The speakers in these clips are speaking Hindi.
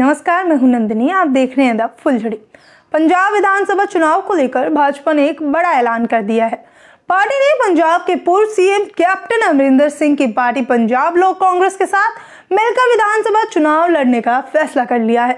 नमस्कार मैं हूं नंदिनी आप देख रहे हैं द फुलझड़ी पंजाब विधानसभा चुनाव को लेकर भाजपा ने एक बड़ा ऐलान कर दिया है पार्टी ने पंजाब के पूर्व सीएम कैप्टन अमरिंदर सिंह की पार्टी पंजाब लोक कांग्रेस के साथ मिलकर विधानसभा चुनाव लड़ने का फैसला कर लिया है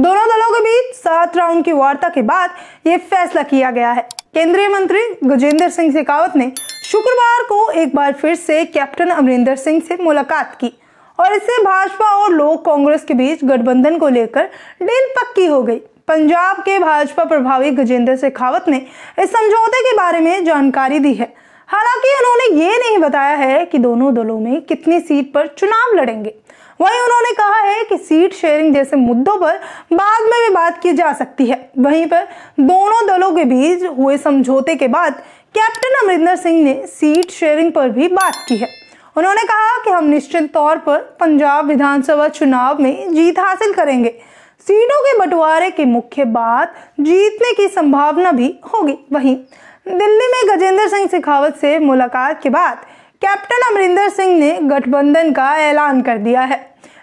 दोनों दलों के बीच सात राउंड की वार्ता के बाद ये फैसला किया गया है केंद्रीय मंत्री गजेंद्र सिंह शेखावत ने शुक्रवार को एक बार फिर से कैप्टन अमरिंदर सिंह से मुलाकात की और इससे भाजपा और लोक कांग्रेस के बीच गठबंधन को लेकर डील पक्की हो गई पंजाब के भाजपा प्रभावी गजेंद्र शेखावत ने इस समझौते के बारे में जानकारी दी है हालांकि उन्होंने ये नहीं बताया है कि दोनों दलों में कितनी सीट पर चुनाव लड़ेंगे वहीं उन्होंने कहा है कि सीट शेयरिंग जैसे मुद्दों पर बाद में भी बात की जा सकती है वहीं पर दोनों दलों के बीच हुए समझौते के बाद कैप्टन अमरिंदर सिंह ने सीट शेयरिंग पर भी बात की है उन्होंने कहा कि हम निश्चित तौर पर पंजाब विधानसभा चुनाव में जीत हासिल करेंगे सीटों के बंटवारे की मुख्य बात जीतने की संभावना भी होगी वहीं दिल्ली में गजेंद्र सिंह शेखावत से मुलाकात के बाद कैप्टन अमरिंदर सिंह ने गठबंधन का ऐलान कर दिया है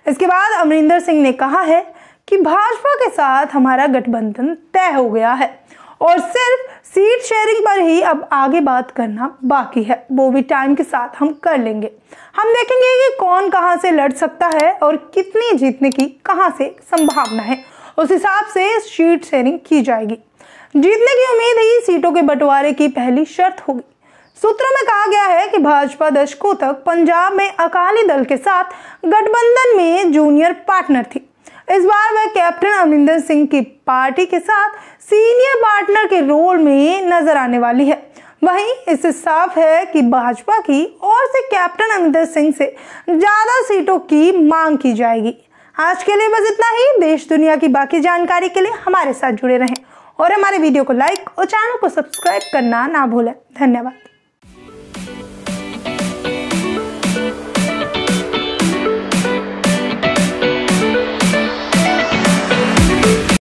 इसके बाद अमरिंदर सिंह ने कहा है कि भाजपा के साथ हमारा गठबंधन तय हो गया है और सिर्फ सीट शेयरिंग पर ही अब आगे बात करना बाकी है वो भी टाइम के साथ हम कर लेंगे हम देखेंगे कि कौन कहाँ से लड़ सकता है और कितनी जीतने की कहाँ से संभावना है उस हिसाब से सीट शेयरिंग की जाएगी जीतने की उम्मीद ही सीटों के बंटवारे की पहली शर्त होगी सूत्रों में कहा गया है कि भाजपा दशकों तक पंजाब में अकाली दल के साथ गठबंधन में जूनियर पार्टनर थी इस बार वह कैप्टन अमरिंदर सिंह की पार्टी के साथ सीनियर पार्टनर के रोल में नजर आने वाली है वहीं इससे साफ है कि भाजपा की ओर से कैप्टन अमरिंदर सिंह से ज़्यादा सीटों की मांग की जाएगी आज के लिए बस इतना ही देश दुनिया की बाकी जानकारी के लिए हमारे साथ जुड़े रहें और हमारे वीडियो को लाइक और चैनल को सब्सक्राइब करना ना भूलें धन्यवाद